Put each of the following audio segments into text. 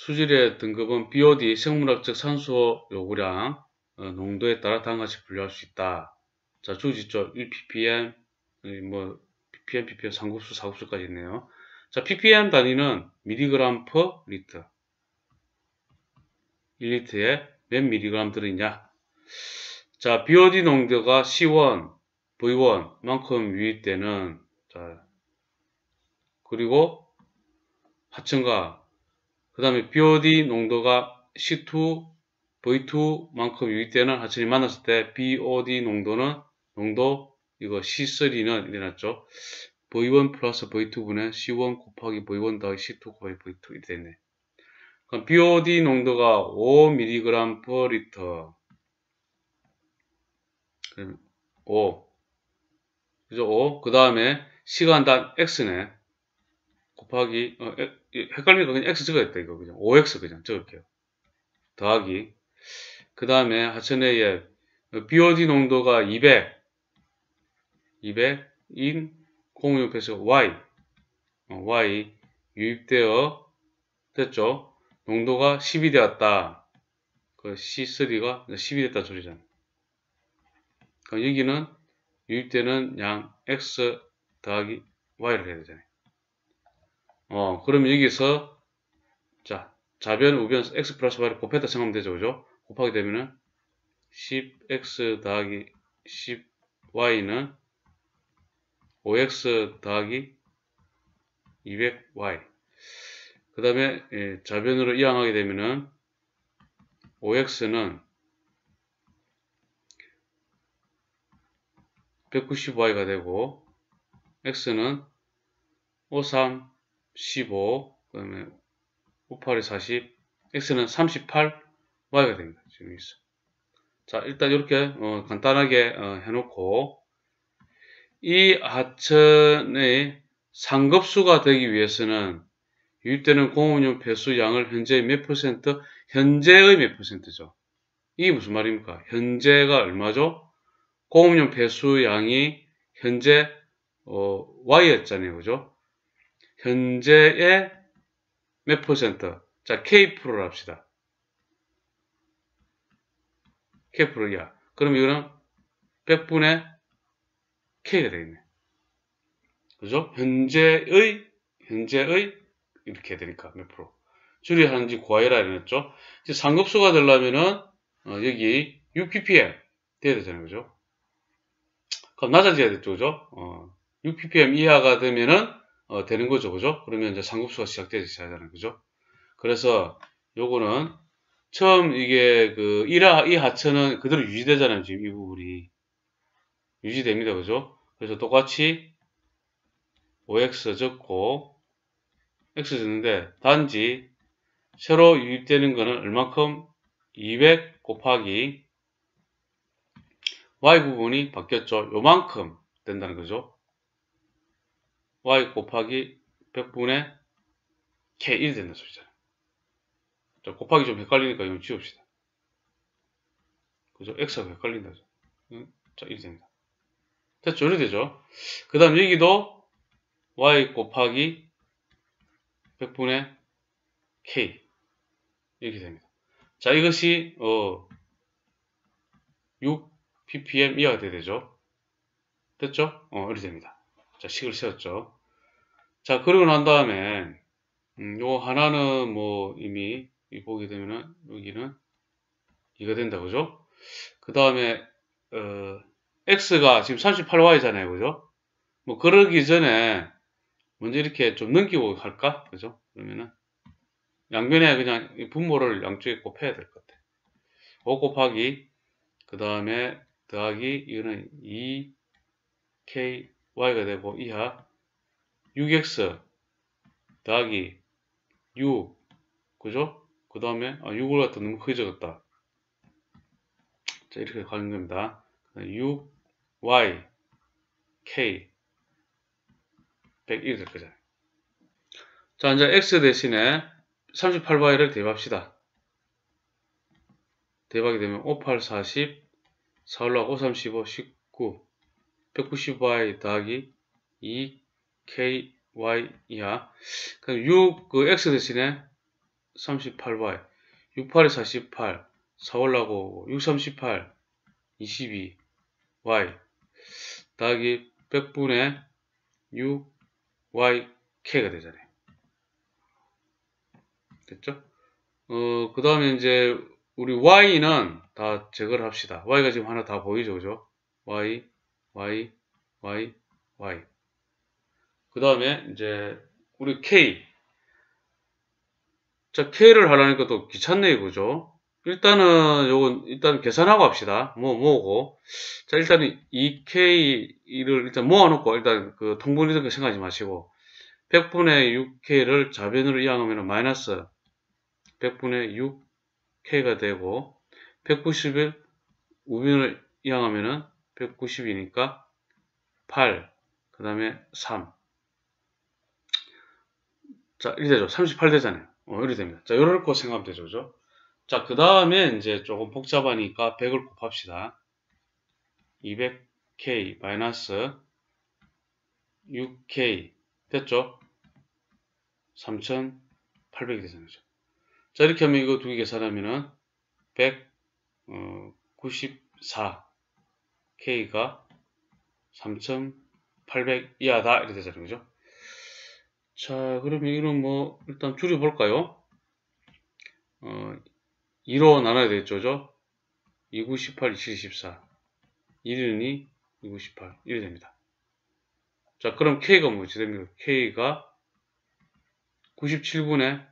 수질의 등급은 BOD 생물학적 산소 요구량 어, 농도에 따라 단가씩 분류할 수 있다. 자, 주지죠. 1ppm, 뭐 ppm, ppm, 3급수, 4급수까지 있네요. 자, ppm 단위는 미리그램 퍼 리터. 1리터에 몇 미리그램 들어있냐? 자, BOD 농도가 C1, V1만큼 유입되는 자, 그리고 하천과 그 다음에 BOD 농도가 C2, V2만큼 유입되는 하천이 만났을 때 BOD 농도는 농도 이거 C3는 일어났죠. V1 플러스 V2분의 C1 곱하기 V1 더하기 C2 곱하기 V2 이렇게 됐네. 그럼 BOD 농도가 5mg per liter. 5. 그죠? 5. 그 다음에 시간당 X네. 곱하기, 어, 헷갈리니까 그냥 x 적어야겠다 이거 그냥 o x 그냥 적을게요 더하기 그 다음에 하천의 앱. 예, BOD 농도가 200 200인 공유에서 y 어, y 유입되어 됐죠 농도가 10이 되었다 그 C3가 10이 됐다 소리잖아 그럼 여기는 유입되는 양 x 더하기 y를 해야 되잖아요 어, 그럼 여기서 자, 자변, 우변, x 플러스 y를 곱했다 생각하면 되죠. 그죠? 곱하게 되면은 10x 더하기 10y는 5x 더하기 200y 그 다음에 자변으로 예, 이항하게 되면은 5x는 1 9 5 y 가 되고 x는 53 15, 그 다음에 5, 8이 40, x는 38, y가 됩니다. 지금 있어. 자, 일단 이렇게 어, 간단하게 어, 해놓고 이 하천의 상급수가 되기 위해서는 유입되는 공업용 배수 양을 현재의 몇 퍼센트, 현재의 몇 퍼센트죠. 이게 무슨 말입니까? 현재가 얼마죠? 공업용 배수 양이 현재 어, y였잖아요. 그죠? 현재의 몇 퍼센트? 자, K프로를 합시다. K프로 이하. 그럼 이거는 100분의 K가 되겠네. 그죠? 현재의, 현재의, 이렇게 되니까, 몇 프로. 줄이 하는지 고아이라 이랬죠? 이제 상급수가 되려면은, 어, 여기 6ppm 돼야 되잖아요. 그죠? 그럼 낮아져야 되죠. 그죠? 어, 6ppm 이하가 되면은, 어, 되는 거죠. 그죠? 그러면 이제 상급수가 시작되잖아요. 그죠? 그래서 요거는 처음 이게 그 1하, 이 하천은 그대로 유지되잖아요. 지금 이 부분이. 유지됩니다. 그죠? 그래서 똑같이 o x 적고 x 줬는데 단지 새로 유입되는 거는 얼마큼 200 곱하기 y 부분이 바뀌었죠. 요만큼 된다는 거죠. y 곱하기 100분의 k 1이 된다는 소리잖아요. 곱하기 좀 헷갈리니까 이건 지웁시다. 그죠? x가 헷갈린다죠. 응? 자, 1이 됩니다. 됐죠? 이렇게 되죠? 그 다음 여기도 y 곱하기 100분의 k 이렇게 됩니다. 자, 이것이 어 6ppm 이하가 되죠. 됐죠? 어, 이렇게 됩니다. 자, 식을 세웠죠. 자, 그리고 난 다음에, 음, 요 하나는 뭐 이미 이 보게 되면은 여기는 이거 된다, 그죠? 그 다음에, 어, x가 지금 38y잖아요, 그죠? 뭐 그러기 전에 먼저 이렇게 좀 넘기고 갈까? 그죠? 그러면은 양변에 그냥 분모를 양쪽에 곱해야 될 것 같아. 5 곱하기 그 다음에 더하기 이거는 2k y가 되고 이하 6x 더하기 6 그죠? 그 다음에 아, 6을 갖다 너무 크게 적었다 자 이렇게 가는 겁니다 6 y k 101이 될거죠자 이제 x 대신에 38y를 대입합시다 대박이 되면 58 40 4 5 3 15 19 190y 더하기 2ky야. 그럼 6, 그 x 대신에 38y. 6, 8에 48. 4 올라고 6, 38. 22y. 더하기 100분의 6yk가 되잖아요. 됐죠? 어, 그 다음에 이제 우리 y는 다 제거를 합시다. y가 지금 하나 다 보이죠? 그죠? y y, y, y. 그 다음에 이제 우리 k. 자, k를 하려니까 또 귀찮네 이거죠. 일단은 요건 일단 계산하고 합시다. 뭐 뭐고. 자, 일단은 2k를 일단 모아놓고 일단 그 통분이든 가 생각하지 마시고 100분의 6k를 자변으로 이항하면 마이너스 100분의 6k가 되고 191 우변을 이항하면은 190이니까 8, 그 다음에 3. 자, 이렇게 되죠. 38 되잖아요. 어, 이렇게 됩니다. 자, 요렇게 생각하면 되죠. 그죠? 자, 그 다음에 이제 조금 복잡하니까 100을 곱합시다. 200k 마이너스 6k 됐죠? 3,800이 되잖아요. 자, 이렇게 하면 이거 두 개 계산하면은 194 K가 3,800 이하다 이렇게 되자는 거죠. 자, 그러면이거뭐 일단 줄여볼까요? 어, 2로 나눠야 되겠죠, 죠 2, 9, 8 27, 4 1은 2, 2, 9, 18이렇 됩니다. 자, 그럼 K가 뭐지? 됩니까? K가 97분의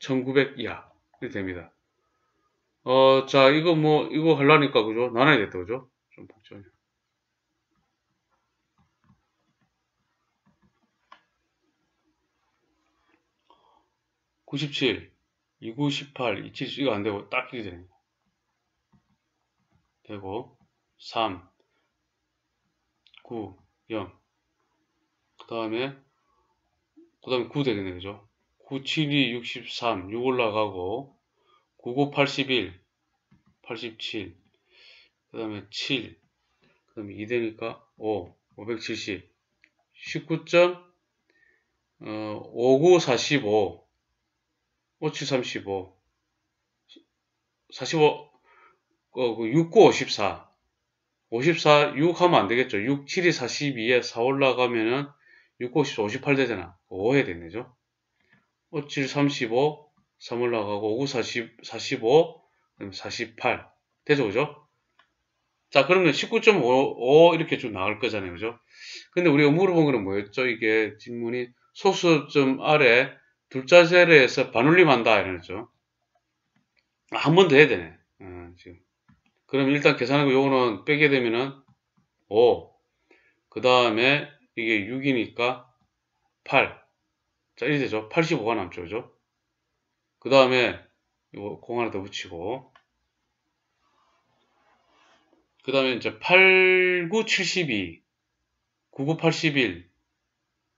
1900 이하 이렇 됩니다. 어, 자, 이거 뭐, 이거 하려니까, 그죠? 나눠야겠다, 그죠? 좀 복잡해. 구십칠, 이구십팔, 이 이거 안되고 딱 이게 되네 되고 삼, 구, 영. 그 다음에 그 다음에 9 되겠네 그죠 9, 7이 63 6 올라가고 99, 81, 87, 그 다음에 7, 그 다음에 2 되니까 5, 570, 19. 어, 59, 45, 57, 35, 45, 어, 69, 54, 54, 6 하면 안 되겠죠. 6, 7이 42에 4 올라가면은 6, 54, 58 되잖아. 5 해야 되네죠. 57, 35, 3 올라가고 5, 40, 45, 48 되죠 그죠? 자 그러면 19.5 이렇게 좀 나올 거잖아요 그죠? 근데 우리가 물어본 거는 뭐였죠? 이게 질문이 소수점 아래 둘자 세례에서 반올림한다 이러죠 아, 한 번 더 해야 되네 음, 지금. 그럼 일단 계산하고 요거는 빼게 되면은 5. 그 다음에 이게 6이니까 8. 자, 이렇게 되죠. 85가 남죠. 그죠? 그 다음에 이거 공 하나 더 붙이고 그 다음에 이제 8972 9981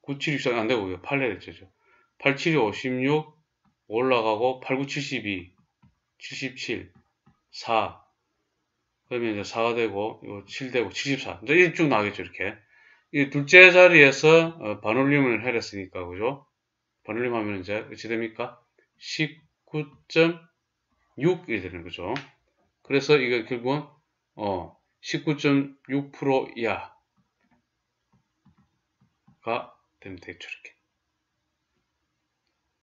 9763 안되고요 8에 됐죠 8756 올라가고 8972 77 4 그러면 이제 4가 되고 이거 7되고 74 이제 일쭉 나오겠죠 이렇게 이 둘째 자리에서 어, 반올림을 해냈으니까 그죠 반올림 하면 이제 어찌 됩니까 19.6이 되는 거죠. 그래서 이게 결국은 어, 19.6% 이하가 되면 되겠죠. 이렇게.